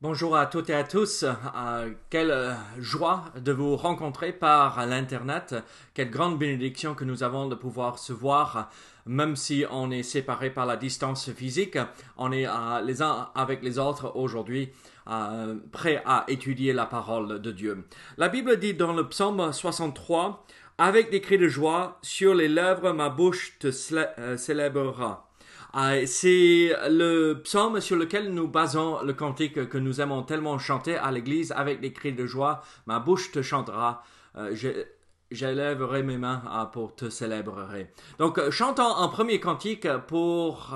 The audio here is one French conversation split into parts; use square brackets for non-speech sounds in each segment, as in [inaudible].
Bonjour à toutes et à tous. Euh, quelle euh, joie de vous rencontrer par l'Internet. Quelle grande bénédiction que nous avons de pouvoir se voir, même si on est séparés par la distance physique. On est euh, les uns avec les autres aujourd'hui. prêts à étudier la parole de Dieu. La Bible dit dans le psaume 63, Avec des cris de joie, sur les lèvres ma bouche te célébrera. Euh, c'est le psaume sur lequel nous basons le cantique que nous aimons tellement chanter à l'église avec des cris de joie. Ma bouche te chantera. Euh, j'élèverai mes mains euh, pour te célébrer. Donc, chantons un premier cantique pour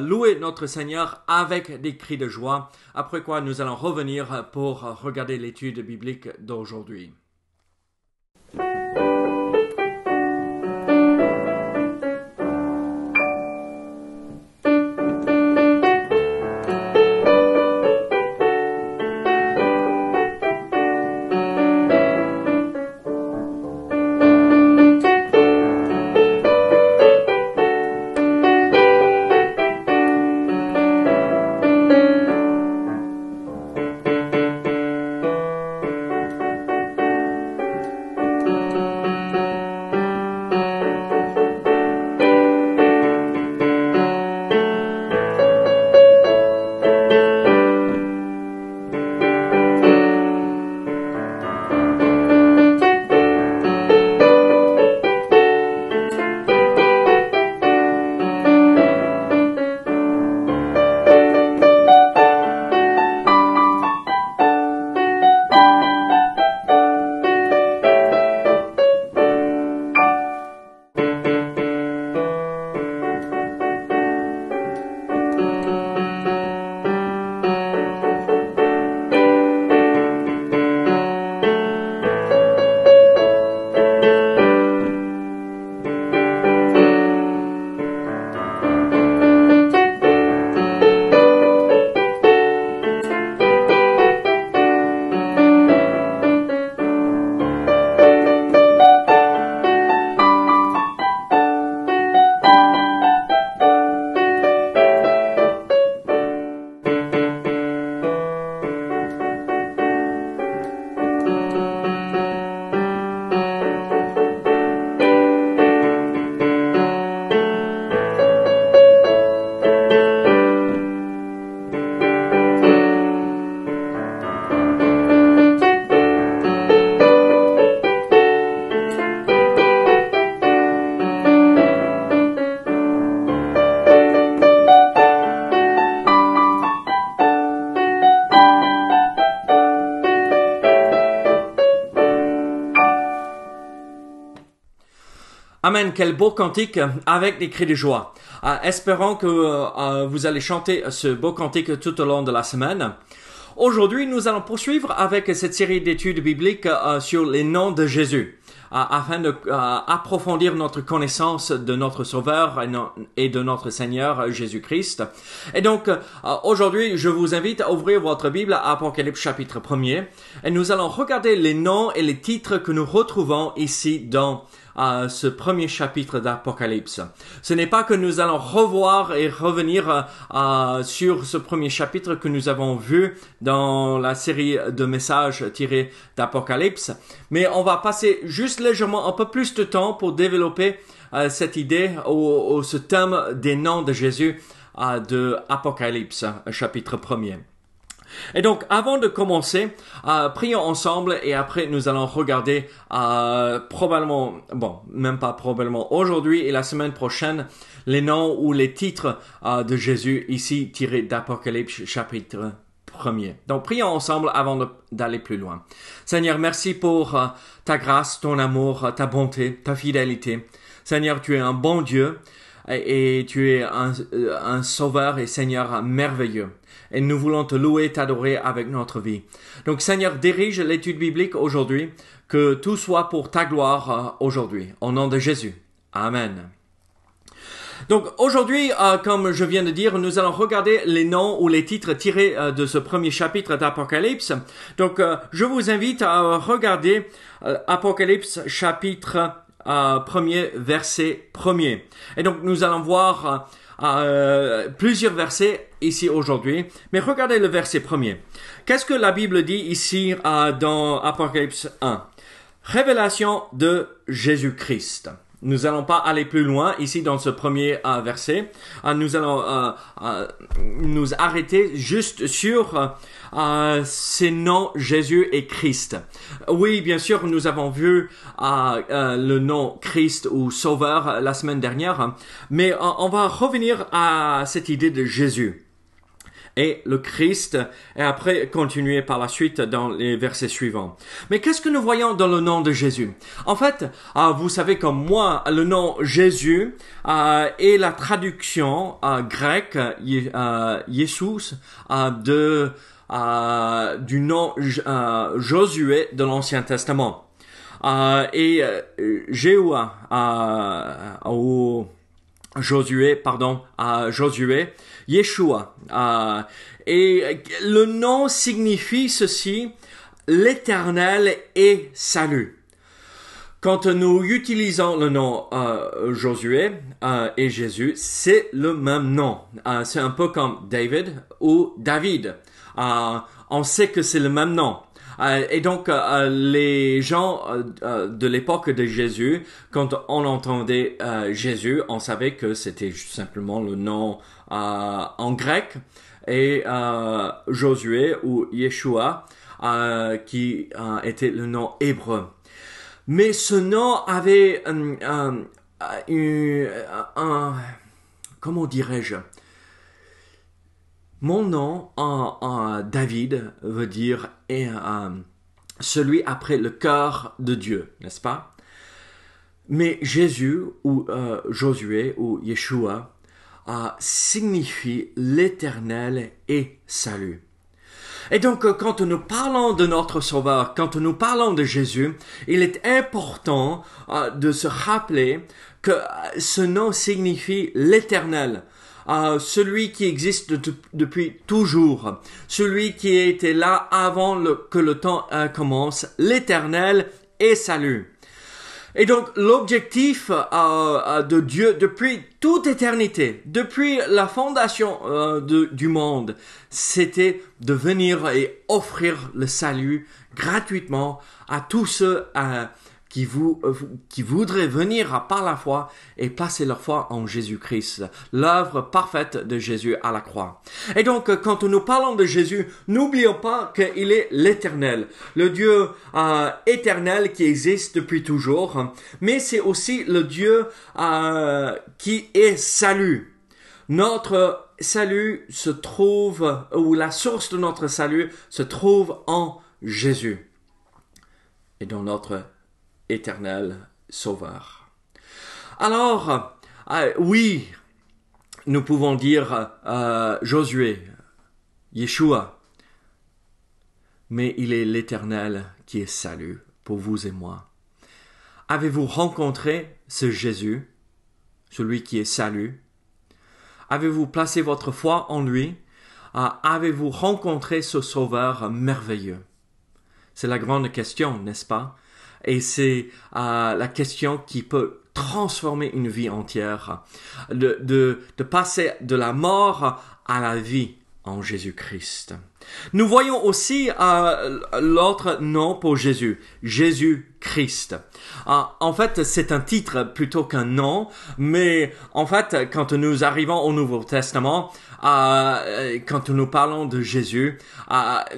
louer notre Seigneur avec des cris de joie, après quoi nous allons revenir pour regarder l'étude biblique d'aujourd'hui. quel beau cantique euh, avec des cris de joie. Euh, espérons que euh, vous allez chanter ce beau cantique tout au long de la semaine. Aujourd'hui, nous allons poursuivre avec cette série d'études bibliques sur les noms de Jésus afin d'approfondir notre connaissance de notre Sauveur et de notre Seigneur Jésus-Christ. Et donc, aujourd'hui, je vous invite à ouvrir votre Bible à Apocalypse chapitre 1er et nous allons regarder les noms et les titres que nous retrouvons ici dans ce premier chapitre d'Apocalypse. Ce n'est pas que nous allons revoir et revenir euh, sur ce premier chapitre que nous avons vu dans la série de messages tirés d'Apocalypse, mais on va passer juste légèrement un peu plus de temps pour développer euh, cette idée ou, ce thème des noms de Jésus euh, de Apocalypse, chapitre 1 et donc, avant de commencer, euh, prions ensemble et après nous allons regarder euh, probablement, bon, même pas probablement, aujourd'hui et la semaine prochaine, les noms ou les titres euh, de Jésus ici tirés d'Apocalypse chapitre 1er. Donc, prions ensemble avant d'aller plus loin. Seigneur, merci pour ta grâce, ton amour, ta bonté, ta fidélité. Seigneur, tu es un bon Dieu et, tu es un sauveur et Seigneur merveilleux et nous voulons te louer, t'adorer avec notre vie. Donc Seigneur, dirige l'étude biblique aujourd'hui, que tout soit pour ta gloire euh, aujourd'hui. Au nom de Jésus. Amen. Donc aujourd'hui, euh, comme je viens de dire, nous allons regarder les noms ou les titres tirés euh, de ce premier chapitre d'Apocalypse. Donc je vous invite à regarder Apocalypse chapitre premier verset premier. Et donc nous allons voir ah, euh, plusieurs versets ici aujourd'hui. Mais regardez le verset premier. Qu'est-ce que la Bible dit ici euh, dans Apocalypse 1 Révélation de Jésus-Christ. Nous allons pas aller plus loin ici dans ce premier euh, verset. Ah, nous allons euh, nous arrêter juste sur euh, c'est noms Jésus et Christ. Oui, bien sûr, nous avons vu euh, euh le nom Christ ou Sauveur euh, la semaine dernière, mais euh, on va revenir à cette idée de Jésus et le Christ, et après continuer par la suite dans les versets suivants. Mais qu'est-ce que nous voyons dans le nom de Jésus En fait, vous savez comme moi, le nom Jésus est la traduction grecque Jésus de euh, du nom euh, Josué de l'Ancien Testament. Euh, et euh, ou Josué, pardon, Josué, Yeshua. et le nom signifie ceci, l'Éternel est salut. Quand nous utilisons le nom Josué et Jésus, c'est le même nom. c'est un peu comme David ou David. Euh, on sait que c'est le même nom. Euh, et donc euh, les gens de l'époque de Jésus, quand on entendait Jésus, on savait que c'était simplement le nom en grec et Josué ou Yeshua qui était le nom hébreu. Mais ce nom avait un, un comment dirais-je mon nom en, David veut dire et, euh, celui après le cœur de Dieu, n'est-ce pas Mais Jésus ou euh, Josué ou Yeshua euh, signifie l'éternel et salut. Et donc, quand nous parlons de notre Sauveur, quand nous parlons de Jésus, il est important de se rappeler que ce nom signifie l'éternel celui qui existe depuis toujours, celui qui était là avant que le temps euh, commence, l'Éternel et salut. Et donc l'objectif euh, euh, de Dieu depuis toute éternité, depuis la fondation du monde, c'était de venir et offrir le salut gratuitement à tous ceux qui, vous, euh, qui voudraient venir à par la foi et placer leur foi en Jésus-Christ, l'œuvre parfaite de Jésus à la croix. Et donc, euh, quand nous parlons de Jésus, n'oublions pas qu'il est l'éternel, le Dieu euh, éternel qui existe depuis toujours, mais c'est aussi le Dieu qui est salut. Notre salut se trouve, ou la source de notre salut se trouve en Jésus. Et dans notre éternel sauveur. Alors, euh, oui, nous pouvons dire euh, Josué, Yeshua, mais il est l'éternel qui est salut pour vous et moi. Avez-vous rencontré ce Jésus, celui qui est salut Avez-vous placé votre foi en lui euh, Avez-vous rencontré ce Sauveur merveilleux C'est la grande question, n'est-ce pas et c'est euh, la question qui peut transformer une vie entière, de passer de la mort à la vie en Jésus-Christ. Nous voyons aussi euh, l'autre nom pour Jésus, Jésus-Christ. Euh, en fait, c'est un titre plutôt qu'un nom, mais en fait, quand nous arrivons au Nouveau Testament, euh, quand nous parlons de Jésus,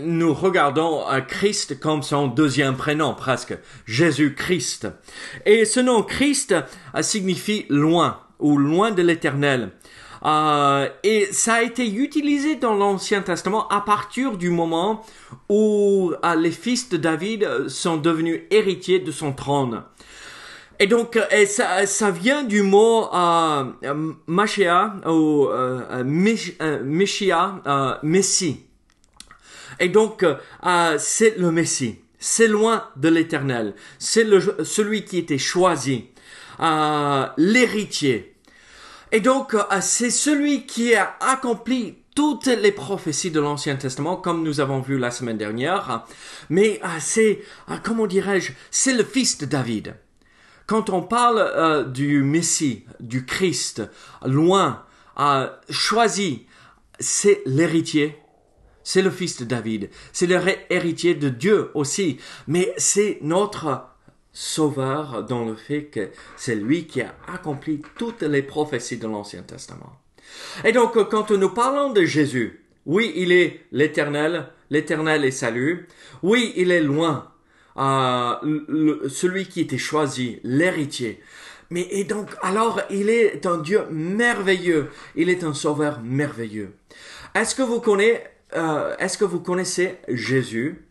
nous regardons Christ comme son deuxième prénom presque, Jésus-Christ. Et ce nom Christ signifie loin ou loin de l'Éternel. Euh, et ça a été utilisé dans l'Ancien Testament à partir du moment où euh, les fils de David euh, sont devenus héritiers de son trône. Et donc, ça, vient du mot euh, Machia ou euh, Meshia, Messie. Et donc, c'est le Messie. C'est loin de l'éternel. C'est celui qui était choisi. l'héritier. Et donc, euh, c'est celui qui a accompli toutes les prophéties de l'Ancien Testament, comme nous avons vu la semaine dernière. Mais euh, c'est, euh, comment dirais-je, c'est le fils de David. Quand on parle du Messie, du Christ, loin, choisi, c'est l'héritier c'est le fils de David, c'est l'héritier de Dieu aussi, mais c'est notre sauveur dans le fait que c'est lui qui a accompli toutes les prophéties de l'Ancien Testament. Et donc, quand nous parlons de Jésus, oui, il est l'éternel, l'éternel est salut. Oui, il est loin, euh, celui qui était choisi, l'héritier. Mais et donc, alors, il est un Dieu merveilleux. Il est un sauveur merveilleux. Est-ce que vous connaissez, euh, est-ce que vous connaissez Jésus,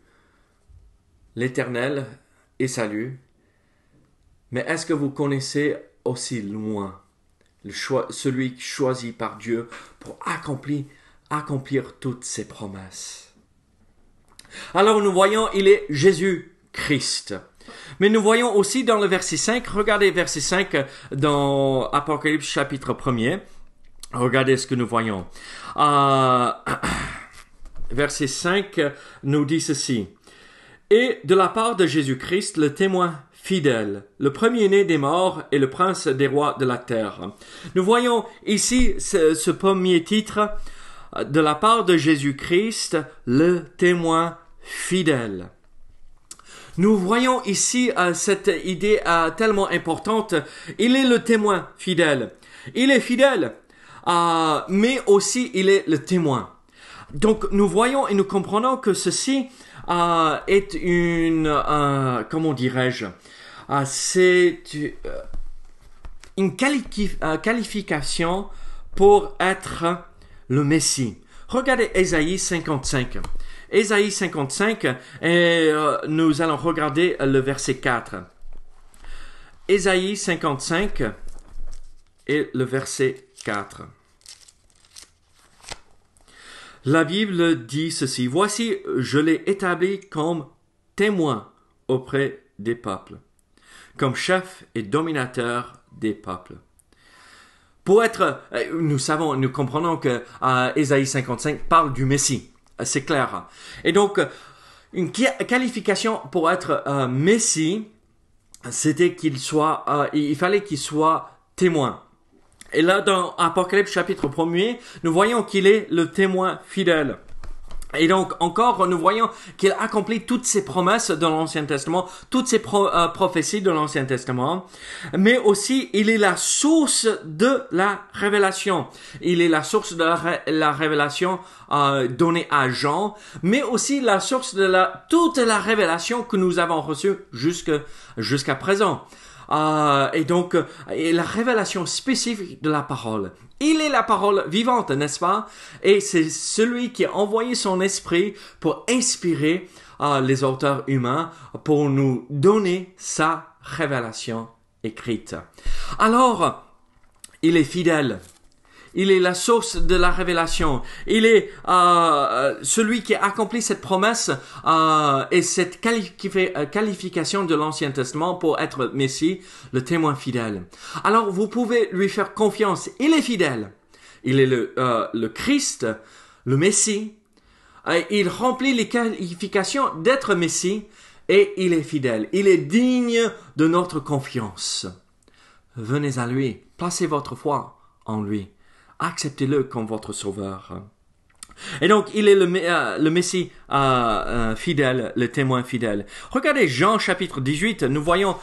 l'éternel est salut? Mais est-ce que vous connaissez aussi loin le choix, celui choisi par Dieu pour accomplir, toutes ses promesses Alors nous voyons, il est Jésus-Christ. Mais nous voyons aussi dans le verset 5, regardez verset 5 dans Apocalypse chapitre 1er, regardez ce que nous voyons. Euh, [clears throat] verset 5 nous dit ceci. Et de la part de Jésus-Christ, le témoin fidèle, le premier-né des morts et le prince des rois de la terre. Nous voyons ici ce, premier titre de la part de Jésus-Christ, le témoin fidèle. Nous voyons ici euh, cette idée euh, tellement importante. Il est le témoin fidèle. Il est fidèle, euh, mais aussi il est le témoin. Donc nous voyons et nous comprenons que ceci euh, est une... Euh, comment dirais-je euh, C'est une qualification pour être le Messie. Regardez Ésaïe 55. Ésaïe 55, et nous allons regarder le verset 4. Ésaïe 55 et le verset 4. La Bible dit ceci, Voici, je l'ai établi comme témoin auprès des peuples, comme chef et dominateur des peuples. Pour être, euh, nous savons, nous comprenons que euh, 55 parle du Messie, c'est clair. Et donc, une qualification pour être euh, Messie, c'était qu'il soit, euh, il fallait qu'il soit témoin. Et là, dans Apocalypse chapitre 1 nous voyons qu'il est le témoin fidèle. Et donc encore, nous voyons qu'il accomplit toutes ses promesses dans l'Ancien Testament, toutes ses euh, prophéties de l'Ancien Testament, mais aussi il est la source de la révélation. Il est la source de la, révélation euh, donnée à Jean, mais aussi la source de la, toute la révélation que nous avons reçue jusqu'à présent. Euh, et donc euh, la révélation spécifique de la parole. Il est la parole vivante, n'est-ce pas Et c'est celui qui a envoyé son esprit pour inspirer euh, les auteurs humains pour nous donner sa révélation écrite. Alors, il est fidèle il est la source de la révélation. Il est euh, euh, celui qui accomplit cette promesse euh, et cette qualification de l'Ancien Testament pour être Messie, le témoin fidèle. Alors vous pouvez lui faire confiance. Il est fidèle. Il est le, le Christ, le Messie. il remplit les qualifications d'être Messie et il est fidèle. Il est digne de notre confiance. Venez à lui, placez votre foi en lui acceptez-le comme votre sauveur. Et donc, il est le, euh, le Messie euh, euh, fidèle, le témoin fidèle. Regardez Jean chapitre 18, nous voyons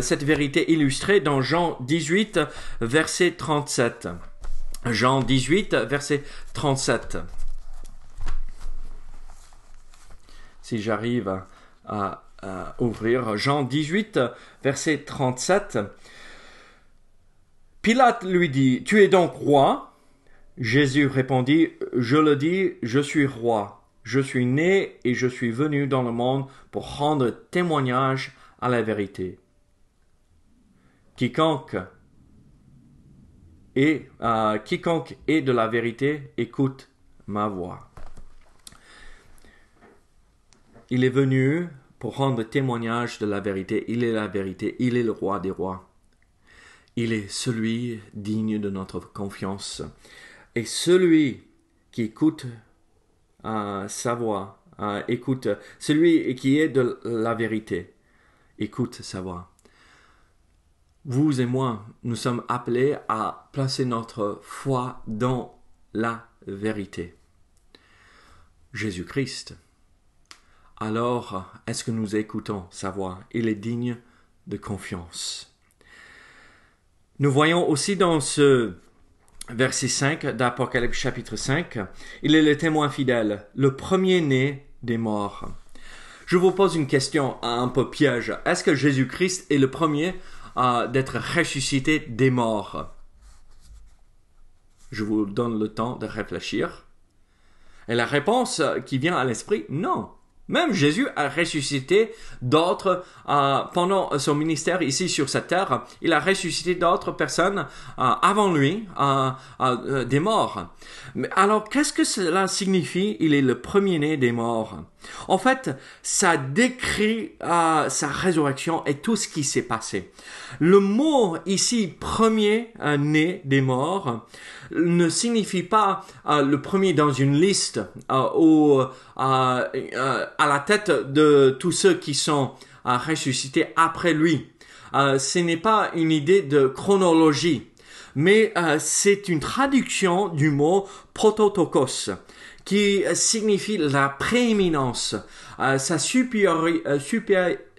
cette vérité illustrée dans Jean 18, verset 37. Jean 18, verset 37. Si j'arrive à, à, ouvrir Jean 18, verset 37. Pilate lui dit, Tu es donc roi Jésus répondit, Je le dis, je suis roi. Je suis né et je suis venu dans le monde pour rendre témoignage à la vérité. Euh, quiconque est, de la vérité, écoute ma voix. Il est venu pour rendre témoignage de la vérité. Il est la vérité. Il est le roi des rois. Il est celui digne de notre confiance. Et celui qui écoute euh, sa voix, euh, écoute, celui qui est de la vérité, écoute sa voix. Vous et moi, nous sommes appelés à placer notre foi dans la vérité. Jésus-Christ. Alors, est-ce que nous écoutons sa voix Il est digne de confiance. Nous voyons aussi dans ce verset 5 d'Apocalypse chapitre 5, il est le témoin fidèle, le premier-né des morts. Je vous pose une question un peu piège. Est-ce que Jésus-Christ est le premier à euh, d'être ressuscité des morts Je vous donne le temps de réfléchir. Et la réponse qui vient à l'esprit, non. Même Jésus a ressuscité d'autres euh, pendant son ministère ici sur cette terre. Il a ressuscité d'autres personnes euh, avant lui euh, des morts. Mais alors qu'est-ce que cela signifie Il est le premier-né des morts. En fait, ça décrit sa résurrection et tout ce qui s'est passé. Le mot ici premier-né des morts ne signifie pas euh, le premier dans une liste euh, ou euh, à la tête de tous ceux qui sont ressuscités après lui. ce n'est pas une idée de chronologie, mais c'est une traduction du mot prototokos qui signifie la prééminence, sa supériorité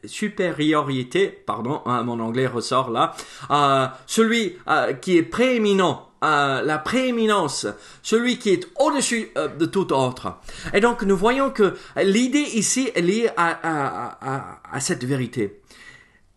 supériorité, pardon, hein, mon anglais ressort là, euh, celui qui est prééminent, la prééminence, celui qui est au-dessus euh, de tout autre. Et donc nous voyons que l'idée ici est liée à, à, cette vérité.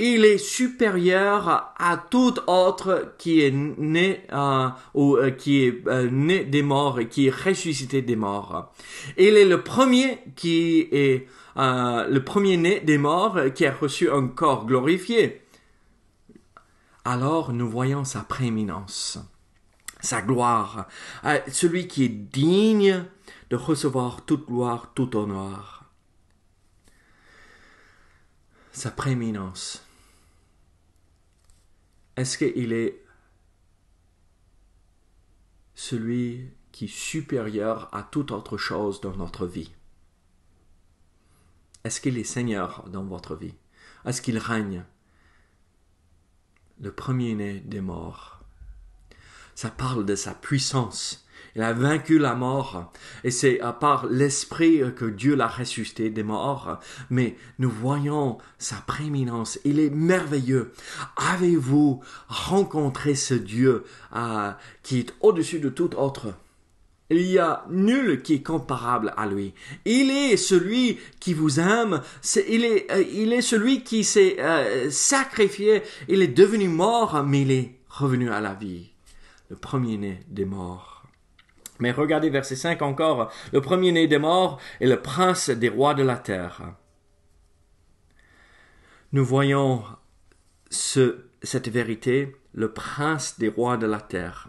Il est supérieur à tout autre qui est né euh, ou euh, qui est né des morts et qui est ressuscité des morts. Il est le premier qui est euh, le premier-né des morts euh, qui a reçu un corps glorifié. Alors nous voyons sa prééminence, sa gloire, euh, celui qui est digne de recevoir toute gloire, tout honneur. Sa prééminence. Est-ce qu'il est celui qui est supérieur à toute autre chose dans notre vie est-ce qu'il est Seigneur dans votre vie Est-ce qu'il règne Le premier-né des morts. Ça parle de sa puissance. Il a vaincu la mort. Et c'est à euh, part l'Esprit que Dieu l'a ressuscité des morts. Mais nous voyons sa prééminence. Il est merveilleux. Avez-vous rencontré ce Dieu euh, qui est au-dessus de tout autre il n'y a nul qui est comparable à lui. Il est celui qui vous aime. Euh, il, est, celui qui s'est euh, sacrifié. Il est devenu mort, mais il est revenu à la vie. Le premier-né des morts. Mais regardez verset 5 encore. Le premier-né des morts est le prince des rois de la terre. Nous voyons ce, cette vérité, le prince des rois de la terre.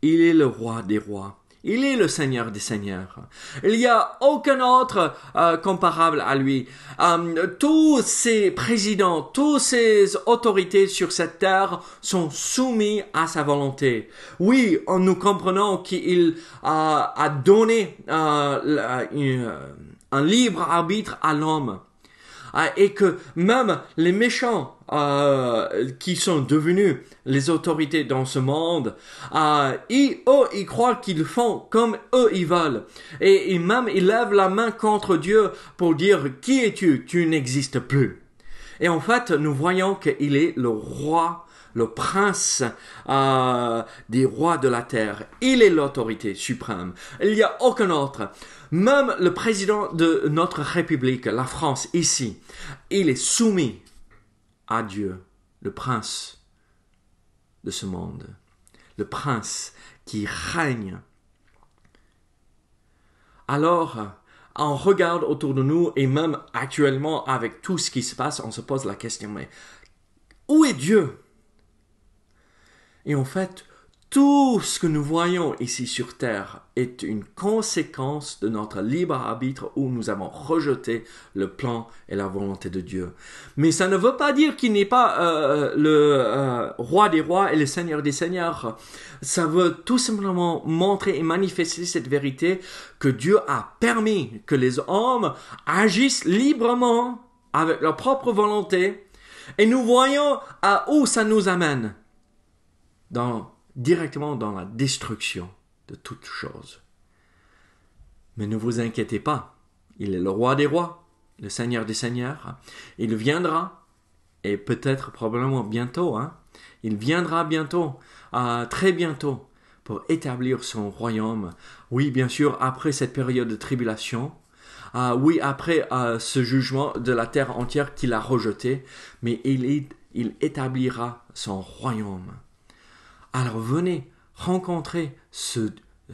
Il est le roi des rois. Il est le Seigneur des Seigneurs. Il n'y a aucun autre euh, comparable à lui. Euh, tous ces présidents, toutes ses autorités sur cette terre sont soumis à sa volonté. Oui, en nous comprenant qu'il a donné euh, un libre arbitre à l'homme. Ah, et que même les méchants euh, qui sont devenus les autorités dans ce monde, euh, ils, eux, ils croient qu'ils font comme eux ils veulent. Et, même ils lèvent la main contre Dieu pour dire qui es-tu Tu, tu n'existes plus. Et en fait, nous voyons qu'il est le roi le prince euh, des rois de la terre. Il est l'autorité suprême. Il n'y a aucun autre. Même le président de notre République, la France, ici, il est soumis à Dieu, le prince de ce monde, le prince qui règne. Alors, on regarde autour de nous et même actuellement avec tout ce qui se passe, on se pose la question, mais où est Dieu Et en fait, tout ce que nous voyons ici sur Terre est une conséquence de notre libre arbitre où nous avons rejeté le plan et la volonté de Dieu. Mais ça ne veut pas dire qu'il n'est pas euh, le euh, roi des rois et le seigneur des seigneurs. Ça veut tout simplement montrer et manifester cette vérité que Dieu a permis que les hommes agissent librement avec leur propre volonté et nous voyons à où ça nous amène dans directement dans la destruction de toutes choses. Mais ne vous inquiétez pas, il est le roi des rois, le Seigneur des Seigneurs. Il viendra, et peut-être probablement bientôt, hein? il viendra bientôt, euh, très bientôt, pour établir son royaume. Oui, bien sûr, après cette période de tribulation, euh, oui, après euh, ce jugement de la terre entière qu'il a rejeté, mais il établira son royaume. Alors venez rencontrer ce euh,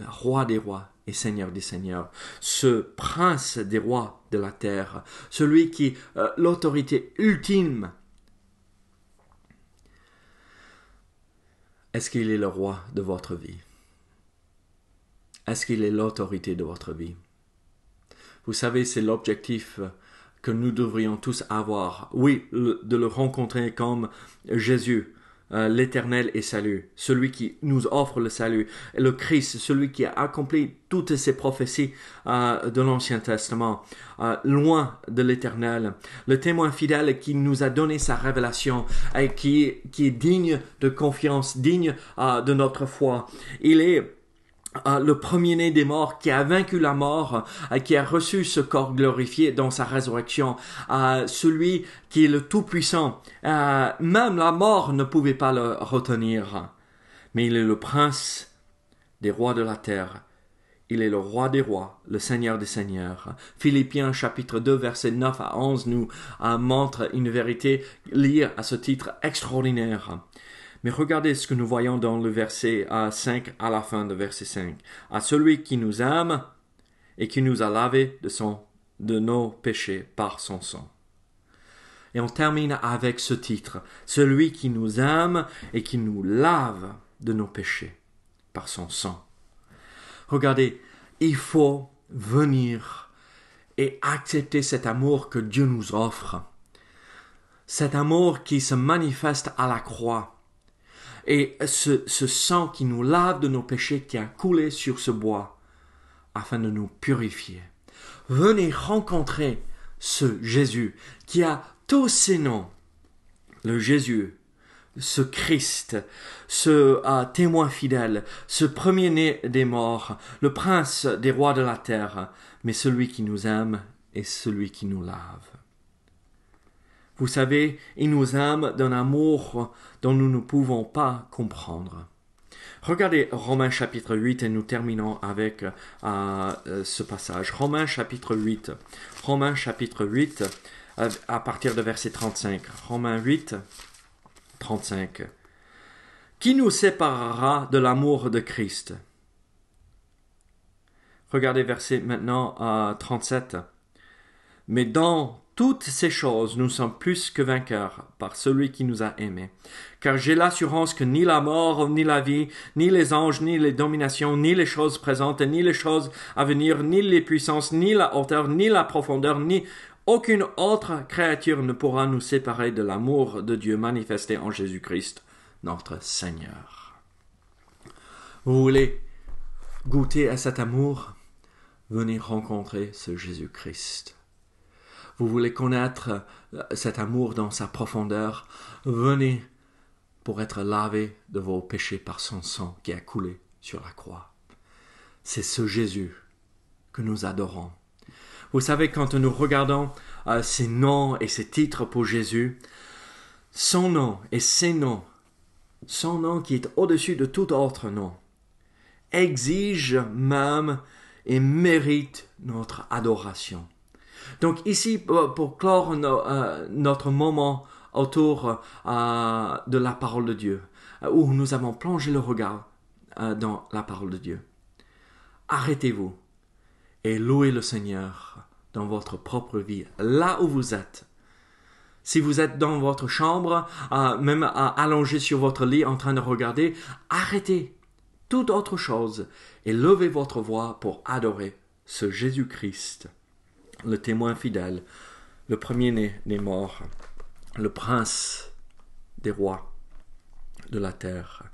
roi des rois et Seigneur des Seigneurs, ce prince des rois de la terre, celui qui est euh, l'autorité ultime. Est-ce qu'il est le roi de votre vie Est-ce qu'il est l'autorité de votre vie Vous savez, c'est l'objectif que nous devrions tous avoir. Oui, de le rencontrer comme Jésus, euh, l'Éternel est salut, celui qui nous offre le salut, le Christ, celui qui a accompli toutes ces prophéties euh, de l'Ancien Testament, euh, loin de l'Éternel, le témoin fidèle qui nous a donné sa révélation et qui, qui est digne de confiance, digne de notre foi. Il est ah, le premier-né des morts qui a vaincu la mort, euh, qui a reçu ce corps glorifié dans sa résurrection, euh, celui qui est le Tout-Puissant. Euh, même la mort ne pouvait pas le retenir. Mais il est le prince des rois de la terre. Il est le roi des rois, le Seigneur des seigneurs. Philippiens chapitre 2 verset 9 à 11 nous montre une vérité liée à ce titre extraordinaire. Mais regardez ce que nous voyons dans le verset 5 euh, à la fin de verset 5. À celui qui nous aime et qui nous a lavé de, son, de nos péchés par son sang. Et on termine avec ce titre, celui qui nous aime et qui nous lave de nos péchés par son sang. Regardez, il faut venir et accepter cet amour que Dieu nous offre. Cet amour qui se manifeste à la croix et ce, sang qui nous lave de nos péchés qui a coulé sur ce bois afin de nous purifier. Venez rencontrer ce Jésus qui a tous ses noms. Le Jésus, ce Christ, ce euh, témoin fidèle, ce premier-né des morts, le prince des rois de la terre, mais celui qui nous aime et celui qui nous lave. Vous savez, il nous aime d'un amour dont nous ne pouvons pas comprendre. Regardez Romains chapitre 8 et nous terminons avec euh, ce passage. Romains chapitre 8. Romains chapitre 8 euh, à partir de verset 35. Romains 8, 35. Qui nous séparera de l'amour de Christ Regardez verset maintenant 37. Euh, mais dans toutes ces choses, nous sommes plus que vainqueurs par celui qui nous a aimés. Car j'ai l'assurance que ni la mort, ni la vie, ni les anges, ni les dominations, ni les choses présentes, ni les choses à venir, ni les puissances, ni la hauteur, ni la profondeur, ni aucune autre créature ne pourra nous séparer de l'amour de Dieu manifesté en Jésus-Christ, notre Seigneur. Vous voulez goûter à cet amour? Venez rencontrer ce Jésus-Christ vous voulez connaître euh, cet amour dans sa profondeur, venez pour être lavé de vos péchés par son sang qui a coulé sur la croix. C'est ce Jésus que nous adorons. Vous savez, quand nous regardons ces euh, noms et ces titres pour Jésus, son nom et ses noms, son nom qui est au-dessus de tout autre nom, exige même et mérite notre adoration. Donc ici, euh, pour clore euh, notre moment autour euh, de la parole de Dieu, où nous avons plongé le regard dans la parole de Dieu, arrêtez-vous et louez le Seigneur dans votre propre vie, là où vous êtes. Si vous êtes dans votre chambre, même allongé sur votre lit en train de regarder, arrêtez toute autre chose et levez votre voix pour adorer ce Jésus-Christ le témoin fidèle, le premier-né des morts, le prince des rois de la terre,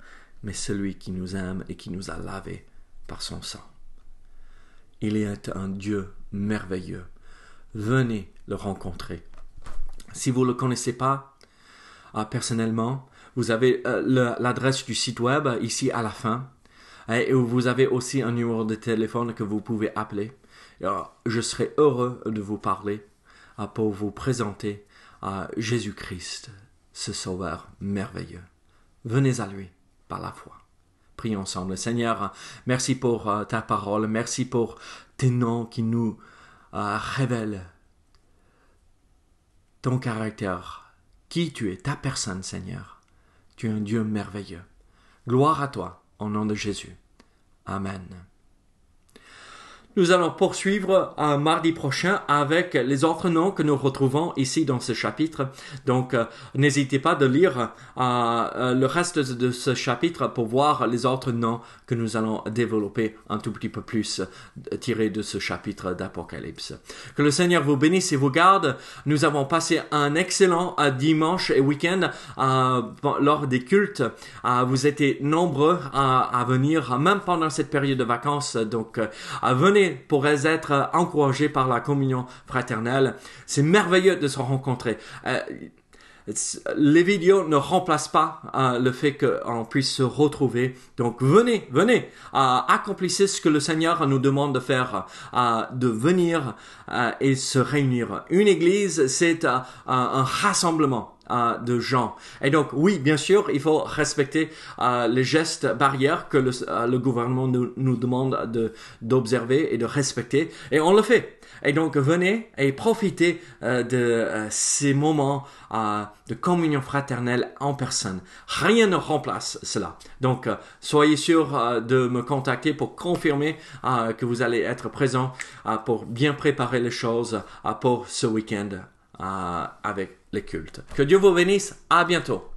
mais celui qui nous aime et qui nous a lavés par son sang. Il est un Dieu merveilleux. Venez le rencontrer. Si vous ne le connaissez pas ah, personnellement, vous avez euh, l'adresse du site web ici à la fin. Et vous avez aussi un numéro de téléphone que vous pouvez appeler je serai heureux de vous parler pour vous présenter à Jésus-Christ, ce Sauveur merveilleux. Venez à lui par la foi. Prions ensemble. Seigneur, merci pour euh, ta parole, merci pour tes noms qui nous euh, révèlent ton caractère, qui tu es, ta personne, Seigneur. Tu es un Dieu merveilleux. Gloire à toi, au nom de Jésus. Amen. Nous allons poursuivre un mardi prochain avec les autres noms que nous retrouvons ici dans ce chapitre. Donc, euh, n'hésitez pas de lire euh, euh, le reste de ce chapitre pour voir les autres noms que nous allons développer un tout petit peu plus tirés de ce chapitre d'Apocalypse. Que le Seigneur vous bénisse et vous garde. Nous avons passé un excellent dimanche et week-end lors des cultes. vous étiez nombreux à venir, même pendant cette période de vacances. Donc, venez pour pourraient être euh, encouragés par la communion fraternelle. C'est merveilleux de se rencontrer. Euh, les vidéos ne remplacent pas euh, le fait qu'on puisse se retrouver. Donc venez, venez, accomplissez ce que le Seigneur nous demande de faire, de venir et se réunir. Une église, c'est un rassemblement euh, de gens. Et donc, oui, bien sûr, il faut respecter euh, les gestes barrières que le, euh, gouvernement nous, nous demande d'observer et de respecter. Et on le fait. Et donc, venez et profitez de ces moments de communion fraternelle en personne. Rien ne remplace cela. Donc, soyez sûr de me contacter pour confirmer que vous allez être présent pour bien préparer les choses pour ce week-end avec les cultes. Que Dieu vous bénisse. À bientôt.